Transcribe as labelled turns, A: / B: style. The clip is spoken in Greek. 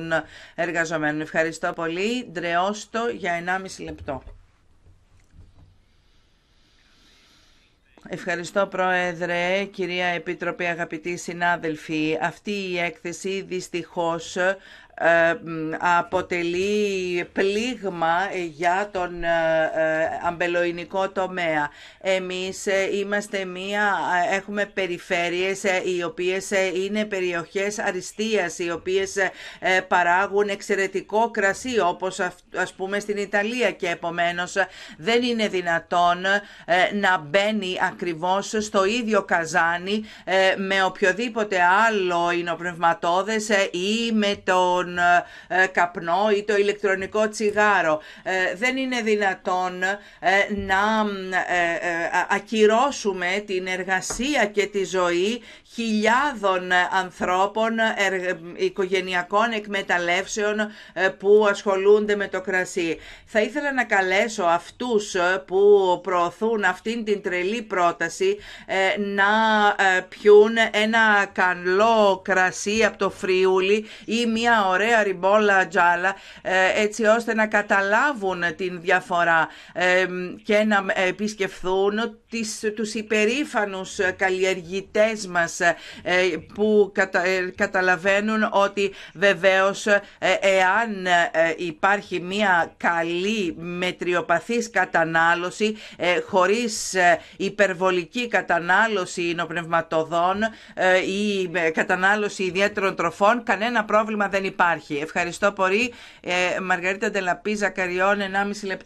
A: των εργαζομένων. Ευχαριστώ πολύ. Ντρεώστο για 1,5 λεπτό. Ευχαριστώ Πρόεδρε, κυρία Επίτροπη, αγαπητοί συνάδελφοι. Αυτή η έκθεση δυστυχώς ε, αποτελεί πλήγμα για τον ε, ε, αμπελοϊνικό τομέα. Εμείς είμαστε μία, έχουμε περιφέρειες οι οποίες είναι περιοχές αριστείας, οι οποίες παράγουν εξαιρετικό κρασί όπως ας πούμε στην Ιταλία και επομένως δεν είναι δυνατόν να μπαίνει ακριβώς στο ίδιο καζάνι με οποιοδήποτε άλλο εινοπνευματόδες ή με τον ε, ε, καπνό ή το ηλεκτρονικό τσιγάρο. Ε, δεν είναι δυνατόν να ακυρώσουμε την εργασία και τη ζωή χιλιάδων ανθρώπων οικογενειακών εκμεταλλεύσεων που ασχολούνται με το κρασί. Θα ήθελα να καλέσω αυτούς που προωθούν αυτήν την τρελή πρόταση να πιούν ένα καλό κρασί από το φριούλι ή μια ωραία ριμπόλα τζάλα ε, έτσι ώστε να καταλάβουν την διαφορά ε, και να ε, επισκεφθούν τις, τους υπερήφανους καλλιεργητές μας που καταλαβαίνουν ότι βεβαίως εάν υπάρχει μια καλή μετριοπαθής κατανάλωση χωρίς υπερβολική κατανάλωση υνοπνευματοδών ή κατανάλωση ιδιαίτερων τροφών κανένα πρόβλημα δεν υπάρχει υπάρχει. Ευχαριστώ πολύ. Ε, Μαργαρίτα Ντελαπίζα Καριών, 1,5 λεπτό.